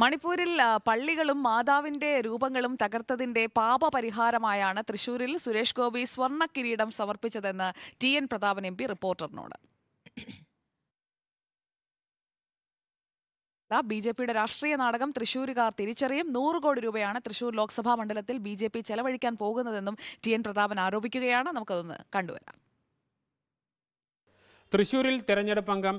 മണിപ്പൂരിൽ പള്ളികളും മാതാവിന്റെ രൂപങ്ങളും തകർത്തതിന്റെ പാപപരിഹാരമായാണ് തൃശൂരിൽ സുരേഷ് ഗോപി സ്വർണ്ണ കിരീടം സമർപ്പിച്ചതെന്ന് T N Prathapan M P റിപ്പോർട്ടറിനോട് ബി ജെ പിയുടെ രാഷ്ട്രീയ നാടകം തൃശൂരുകാർ തിരിച്ചറിയും നൂറ് കോടി രൂപയാണ് തൃശൂർ ലോക്സഭാ മണ്ഡലത്തിൽ ബി ജെ പി ചെലവഴിക്കാൻ പോകുന്നതെന്നും ടി എൻ പ്രതാപൻ ആരോപിക്കുകയാണ് നമുക്കതൊന്ന് കണ്ടുവരാം തൃശൂരിൽ തെരഞ്ഞെടുപ്പ് അംഗം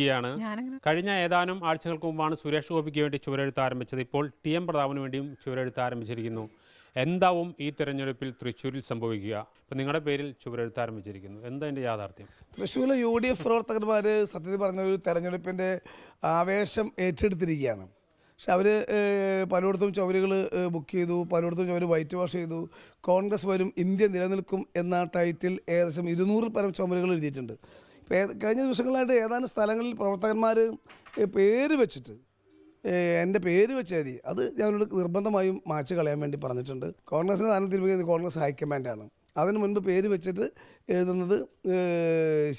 തുടരുകയാണ് കഴിഞ്ഞ ഏതാനും ആഴ്ചകൾക്ക് മുമ്പാണ് സുരേഷ് ഗോപിക്ക് വേണ്ടി ചുവരെഴുത്ത് ആരംഭിച്ചത് ഇപ്പോൾ ടി എം പ്രതാപിന് വേണ്ടിയും ചുവരെഴുത്ത് ആരംഭിച്ചിരിക്കുന്നു എന്താവും ഈ തിരഞ്ഞെടുപ്പിൽ തൃശ്ശൂരിൽ സംഭവിക്കുക ഇപ്പം നിങ്ങളുടെ പേരിൽ ചുവരെഴുത്ത് ആരംഭിച്ചിരിക്കുന്നു എന്താ എൻ്റെ യാഥാർത്ഥ്യം തൃശ്ശൂരിലെ യു ഡി എഫ് പ്രവർത്തകന്മാർ സത്യത്തിൽ പറഞ്ഞ ഒരു തെരഞ്ഞെടുപ്പിൻ്റെ ആവേശം ഏറ്റെടുത്തിരിക്കുകയാണ് പക്ഷെ അവർ പലയിടത്തും ചവരുകൾ ബുക്ക് ചെയ്തു പലയിടത്തും ചവർ വൈറ്റ് വാഷ് ചെയ്തു കോൺഗ്രസ് വരും ഇന്ത്യ നിലനിൽക്കും എന്ന ടൈറ്റിൽ ഏകദേശം ഇരുന്നൂറിൽ പരം ചുമരുകൾ എഴുതിയിട്ടുണ്ട് കഴിഞ്ഞ ദിവസങ്ങളായിട്ട് ഏതാനും സ്ഥലങ്ങളിൽ പ്രവർത്തകന്മാർ പേര് വെച്ചിട്ട് എൻ്റെ പേര് വെച്ചാൽ മതി അത് ഞാനോട് നിർബന്ധമായും മാച്ച് കളയാൻ വേണ്ടി പറഞ്ഞിട്ടുണ്ട് കോൺഗ്രസിനെ താരം തീരുമാനിക്കുന്നത് കോൺഗ്രസ് ഹൈക്കമാൻഡാണ് അതിന് മുൻപ് പേര് വെച്ചിട്ട് എഴുതുന്നത്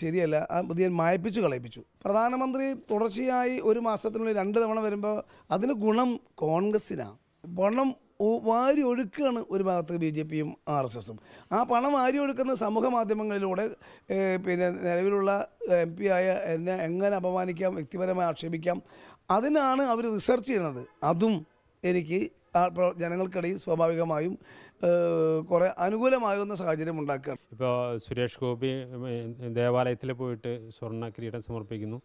ശരിയല്ല ആ ഞാൻ മായപ്പിച്ച് കളയിപ്പിച്ചു പ്രധാനമന്ത്രി തുടർച്ചയായി ഒരു മാസത്തിനുള്ളിൽ രണ്ട് തവണ വരുമ്പോൾ അതിന് ഗുണം കോൺഗ്രസ്സിനാണ് പണം വാരി ഒഴുക്കുകയാണ് ഒരു ഭാഗത്ത് ബി ജെ പിയും ആർ എസ് എസും ആ പണം വാരി ഒഴുക്കുന്ന സമൂഹ മാധ്യമങ്ങളിലൂടെ പിന്നെ നിലവിലുള്ള എം പി ആയ എന്നെ എങ്ങനെ അപമാനിക്കാം വ്യക്തിപരമായി ആക്ഷേപിക്കാം അതിനാണ് അവർ റിസർച്ച് ചെയ്യുന്നത് അതും എനിക്ക് ജനങ്ങൾക്കിടയിൽ സ്വാഭാവികമായും കുറേ അനുകൂലമാകുന്ന സാഹചര്യം ഉണ്ടാക്കുക ഇപ്പോൾ സുരേഷ് ഗോപി ദേവാലയത്തിൽ പോയിട്ട് സ്വർണ്ണ കിരീടം സമർപ്പിക്കുന്നു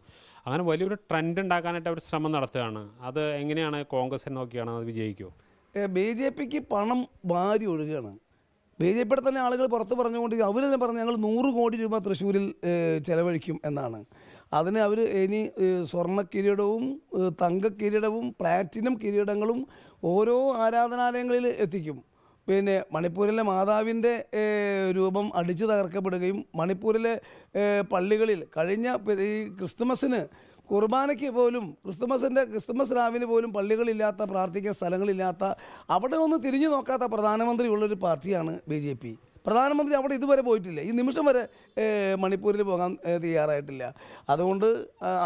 അങ്ങനെ വലിയൊരു ട്രെൻഡ് ഉണ്ടാക്കാനായിട്ട് അവർ ശ്രമം നടത്തുകയാണ് അത് എങ്ങനെയാണ് കോൺഗ്രസ് നോക്കിയാണ് അത് വിജയിക്കുമോ ബി ജെ പിക്ക് പണം വാരി ഒഴുകുകയാണ് ബി ജെ പിയുടെ തന്നെ ആളുകൾ പുറത്ത് പറഞ്ഞുകൊണ്ടിരിക്കും അവർ തന്നെ പറഞ്ഞു ഞങ്ങൾ നൂറ് കോടി രൂപ തൃശ്ശൂരിൽ ചെലവഴിക്കും എന്നാണ് അതിന് അവർ ഇനി സ്വർണ്ണ കിരീടവും തങ്ക കിരീടവും പ്ലാറ്റിനം കിരീടങ്ങളും ഓരോ ആരാധനാലയങ്ങളിൽ എത്തിക്കും പിന്നെ മണിപ്പൂരിലെ മാതാവിൻ്റെ രൂപം അടിച്ചു തകർക്കപ്പെടുകയും മണിപ്പൂരിലെ പള്ളികളിൽ കഴിഞ്ഞ ഈ ക്രിസ്തുമസിന് കുർബാനയ്ക്ക് പോലും ക്രിസ്തുമസിൻ്റെ ക്രിസ്തുമസ് രാവിന് പോലും പള്ളികളില്ലാത്ത പ്രാർത്ഥിക്കാൻ സ്ഥലങ്ങളില്ലാത്ത അവിടെ ഒന്ന് തിരിഞ്ഞു നോക്കാത്ത പ്രധാനമന്ത്രിയുള്ളൊരു പാർട്ടിയാണ് ബി ജെ പി പ്രധാനമന്ത്രി അവിടെ ഇതുവരെ പോയിട്ടില്ല ഈ നിമിഷം വരെ മണിപ്പൂരിൽ പോകാൻ തയ്യാറായിട്ടില്ല അതുകൊണ്ട്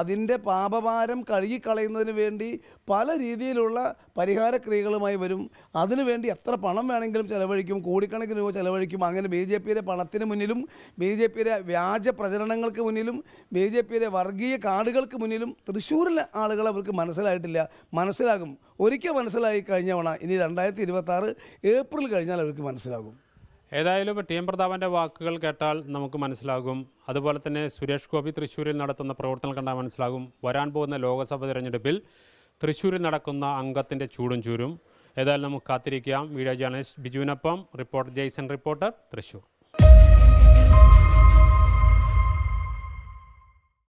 അതിൻ്റെ പാപഭാരം കഴുകിക്കളയുന്നതിന് വേണ്ടി പല രീതിയിലുള്ള പരിഹാര ക്രിയകളുമായി വരും അതിനുവേണ്ടി എത്ര പണം വേണമെങ്കിലും ചെലവഴിക്കും കോടിക്കണക്കിന് രൂപ ചെലവഴിക്കും അങ്ങനെ ബി ജെ പിയുടെ പണത്തിന് മുന്നിലും ബി ജെ പിയുടെ വ്യാജ പ്രചരണങ്ങൾക്ക് മുന്നിലും ബി ജെ പിയുടെ വർഗീയ കാർഡുകൾക്ക് മുന്നിലും തൃശ്ശൂരിലെ ആളുകൾ അവർക്ക് മനസ്സിലായിട്ടില്ല മനസ്സിലാകും ഒരിക്കൽ മനസ്സിലായി കഴിഞ്ഞവണ ഇനി രണ്ടായിരത്തി ഇരുപത്തി ഏപ്രിൽ കഴിഞ്ഞാൽ അവർക്ക് മനസ്സിലാകും ഏതായാലും ടി എം പ്രതാപൻ്റെ വാക്കുകൾ കേട്ടാൽ നമുക്ക് മനസ്സിലാകും അതുപോലെ തന്നെ സുരേഷ് ഗോപി തൃശ്ശൂരിൽ നടത്തുന്ന പ്രവർത്തനം കണ്ടാൽ മനസ്സിലാകും വരാൻ പോകുന്ന ലോക്സഭ തിരഞ്ഞെടുപ്പിൽ തൃശ്ശൂരിൽ നടക്കുന്ന അംഗത്തിൻ്റെ ചൂടും ചൂരും ഏതായാലും നമുക്ക് കാത്തിരിക്കാം വീഡിയോ ജേർണലിസ്റ്റ് ബിജുവിനൊപ്പം റിപ്പോർട്ടർ ജെയ്സൺ റിപ്പോർട്ടർ തൃശ്ശൂർ